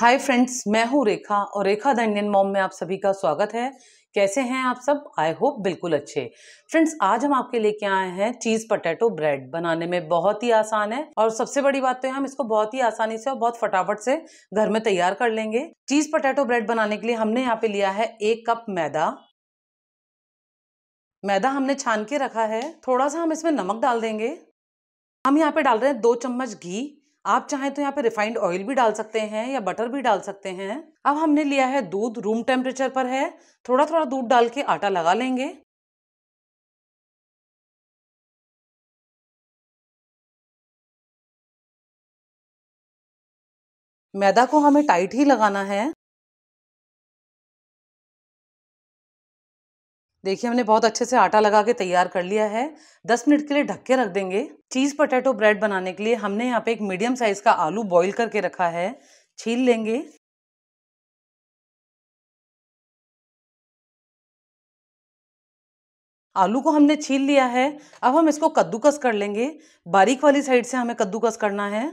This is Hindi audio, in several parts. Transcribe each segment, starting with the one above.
हाय फ्रेंड्स मैं हूँ रेखा और रेखा द इंडियन मॉम में आप सभी का स्वागत है कैसे हैं आप सब आई होप बिल्कुल अच्छे फ्रेंड्स आज हम आपके लेके आए हैं चीज़ पटेटो ब्रेड बनाने में बहुत ही आसान है और सबसे बड़ी बात तो है हम इसको बहुत ही आसानी से और बहुत फटाफट से घर में तैयार कर लेंगे चीज़ पटेटो ब्रेड बनाने के लिए हमने यहाँ पे लिया है एक कप मैदा मैदा हमने छान के रखा है थोड़ा सा हम इसमें नमक डाल देंगे हम यहाँ पे डाल रहे हैं दो चम्मच घी आप चाहें तो यहाँ पे रिफाइंड ऑयल भी डाल सकते हैं या बटर भी डाल सकते हैं अब हमने लिया है दूध रूम टेम्परेचर पर है थोड़ा थोड़ा दूध डाल के आटा लगा लेंगे मैदा को हमें टाइट ही लगाना है देखिए हमने बहुत अच्छे से आटा लगा के तैयार कर लिया है दस मिनट के लिए ढक के रख देंगे चीज़ पोटैटो ब्रेड बनाने के लिए हमने यहाँ पे एक मीडियम साइज़ का आलू बॉईल करके रखा है छील लेंगे आलू को हमने छील लिया है अब हम इसको कद्दूकस कर लेंगे बारीक वाली साइड से हमें कद्दूकस करना है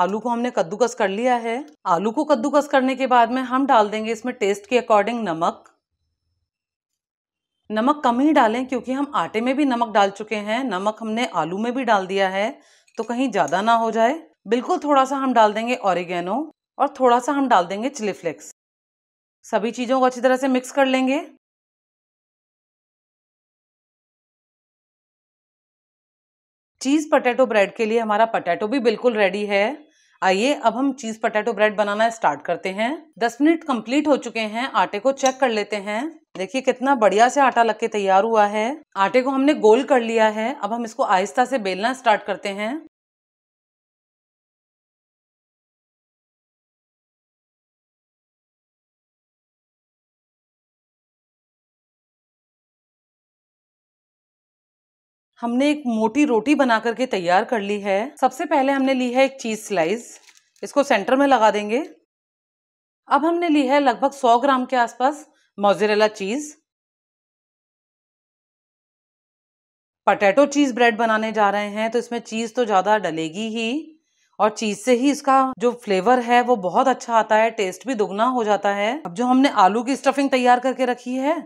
आलू को हमने कद्दूकस कर लिया है आलू को कद्दूकस करने के बाद में हम डाल देंगे इसमें टेस्ट के अकॉर्डिंग नमक नमक कम ही डालें क्योंकि हम आटे में भी नमक डाल चुके हैं नमक हमने आलू में भी डाल दिया है तो कहीं ज़्यादा ना हो जाए बिल्कुल थोड़ा सा हम डाल देंगे ऑरिगेनो और थोड़ा सा हम डाल देंगे चिली फ्लेक्स सभी चीज़ों को अच्छी तरह से मिक्स कर लेंगे चीज़ पटैटो ब्रेड के लिए हमारा पटैटो भी बिल्कुल रेडी है आइए अब हम चीज़ पटैटो ब्रेड बनाना स्टार्ट करते हैं दस मिनट कंप्लीट हो चुके हैं आटे को चेक कर लेते हैं देखिए कितना बढ़िया से आटा लग के तैयार हुआ है आटे को हमने गोल कर लिया है अब हम इसको आहिस्ता से बेलना स्टार्ट करते हैं हमने एक मोटी रोटी बना करके तैयार कर ली है सबसे पहले हमने ली है एक चीज़ स्लाइस इसको सेंटर में लगा देंगे अब हमने ली है लगभग 100 ग्राम के आसपास mozzarella cheese potato cheese bread बनाने जा रहे हैं तो इसमें चीज़ तो ज़्यादा डलेगी ही और चीज़ से ही इसका जो फ्लेवर है वो बहुत अच्छा आता है टेस्ट भी दुगना हो जाता है अब जो हमने आलू की स्टफिंग तैयार करके रखी है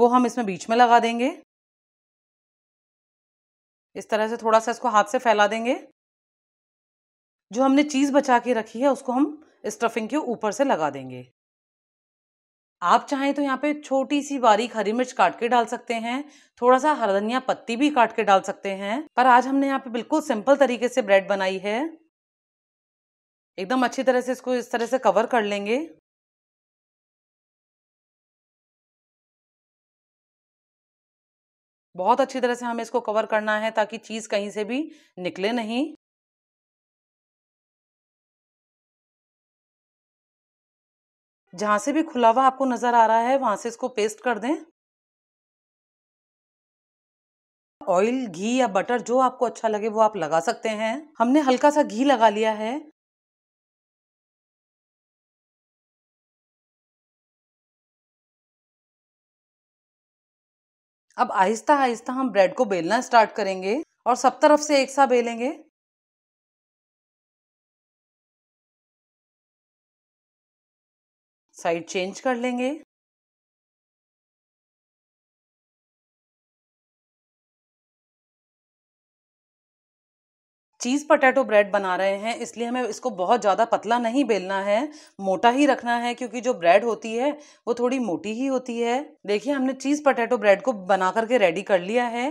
वो हम इसमें बीच में लगा देंगे इस तरह से थोड़ा सा इसको हाथ से फैला देंगे जो हमने चीज़ बचा के रखी है उसको हम स्टफिंग के ऊपर से लगा देंगे आप चाहें तो यहाँ पे छोटी सी बारीक हरी मिर्च काट के डाल सकते हैं थोड़ा सा हरा धनिया पत्ती भी काट के डाल सकते हैं पर आज हमने यहाँ पे बिल्कुल सिंपल तरीके से ब्रेड बनाई है एकदम अच्छी तरह से इसको इस तरह से कवर कर लेंगे बहुत अच्छी तरह से हमें इसको कवर करना है ताकि चीज़ कहीं से भी निकले नहीं जहां से भी खुला हुआ आपको नज़र आ रहा है वहां से इसको पेस्ट कर दें ऑयल घी या बटर जो आपको अच्छा लगे वो आप लगा सकते हैं हमने हल्का सा घी लगा लिया है अब आहिस्ता आहिस्ता हम ब्रेड को बेलना स्टार्ट करेंगे और सब तरफ से एक साथ बेलेंगे साइड चेंज कर लेंगे चीज़ पटैटो ब्रेड बना रहे हैं इसलिए हमें इसको बहुत ज़्यादा पतला नहीं बेलना है मोटा ही रखना है क्योंकि जो ब्रेड होती है वो थोड़ी मोटी ही होती है देखिए हमने चीज़ पटैटो ब्रेड को बना करके रेडी कर लिया है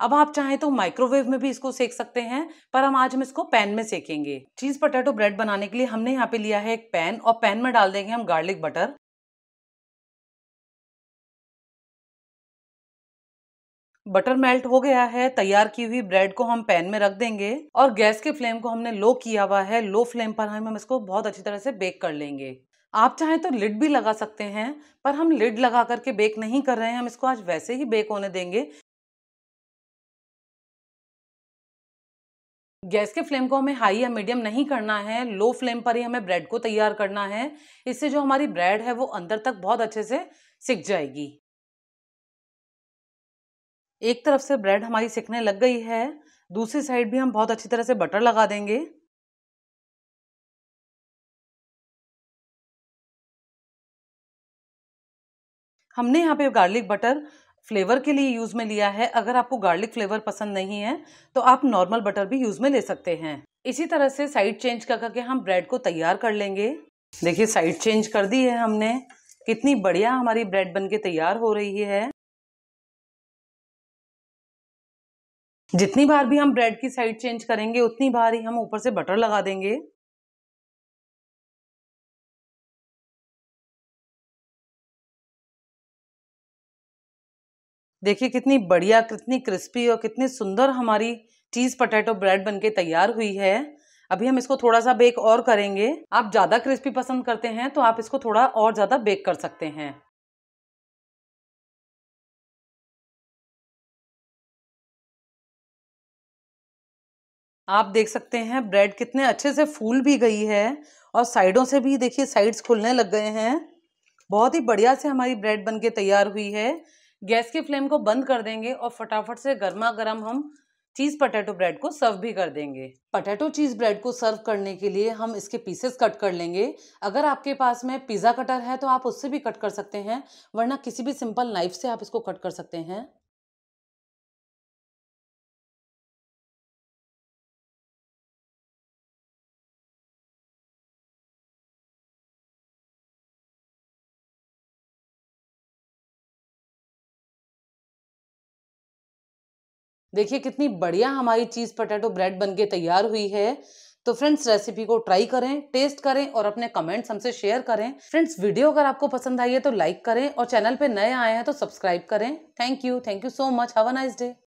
अब आप चाहें तो माइक्रोवेव में भी इसको सेक सकते हैं पर हम आज हम इसको पैन में सेकेंगे चीज़ पटैटो ब्रेड बनाने के लिए हमने यहाँ पे लिया है एक पैन और पैन में डाल देंगे हम गार्लिक बटर बटर मेल्ट हो गया है तैयार की हुई ब्रेड को हम पैन में रख देंगे और गैस के फ्लेम को हमने लो किया हुआ है लो फ्लेम पर हम इसको बहुत अच्छी तरह से बेक कर लेंगे आप चाहें तो लिड भी लगा सकते हैं पर हम लिड लगा करके बेक नहीं कर रहे हैं हम इसको आज वैसे ही बेक होने देंगे गैस के फ्लेम को हमें हाई या मीडियम नहीं करना है लो फ्लेम पर ही हमें ब्रेड को तैयार करना है इससे जो हमारी ब्रेड है वो अंदर तक बहुत अच्छे से सिक जाएगी एक तरफ से ब्रेड हमारी सिकने लग गई है दूसरी साइड भी हम बहुत अच्छी तरह से बटर लगा देंगे हमने यहाँ पे गार्लिक बटर फ्लेवर के लिए यूज़ में लिया है अगर आपको गार्लिक फ्लेवर पसंद नहीं है तो आप नॉर्मल बटर भी यूज़ में ले सकते हैं इसी तरह से साइड चेंज कर करके हम ब्रेड को तैयार कर लेंगे देखिए साइड चेंज कर दी है हमने कितनी बढ़िया हमारी ब्रेड बनके तैयार हो रही है जितनी बार भी हम ब्रेड की साइड चेंज करेंगे उतनी बार ही हम ऊपर से बटर लगा देंगे देखिए कितनी बढ़िया कितनी क्रिस्पी और कितनी सुंदर हमारी चीज़ पटेटो ब्रेड बनके तैयार हुई है अभी हम इसको थोड़ा सा बेक और करेंगे आप ज़्यादा क्रिस्पी पसंद करते हैं तो आप इसको थोड़ा और ज़्यादा बेक कर सकते हैं आप देख सकते हैं ब्रेड कितने अच्छे से फूल भी गई है और साइडों से भी देखिए साइड्स खुलने लग गए हैं बहुत ही बढ़िया से हमारी ब्रेड बनके तैयार हुई है गैस की फ्लेम को बंद कर देंगे और फटाफट से गर्मा गर्म हम चीज़ पटेटो ब्रेड को सर्व भी कर देंगे पटेटो चीज़ ब्रेड को सर्व करने के लिए हम इसके पीसेस कट कर लेंगे अगर आपके पास में पिज़्ज़ा कटर है तो आप उससे भी कट कर सकते हैं वरना किसी भी सिंपल नाइफ से आप इसको कट कर सकते हैं देखिए कितनी बढ़िया हमारी चीज़ पटेटो ब्रेड बन के तैयार हुई है तो फ्रेंड्स रेसिपी को ट्राई करें टेस्ट करें और अपने कमेंट्स हमसे शेयर करें फ्रेंड्स वीडियो अगर आपको पसंद आई है तो लाइक करें और चैनल पे नए आए हैं तो सब्सक्राइब करें thank you thank you so much have a nice day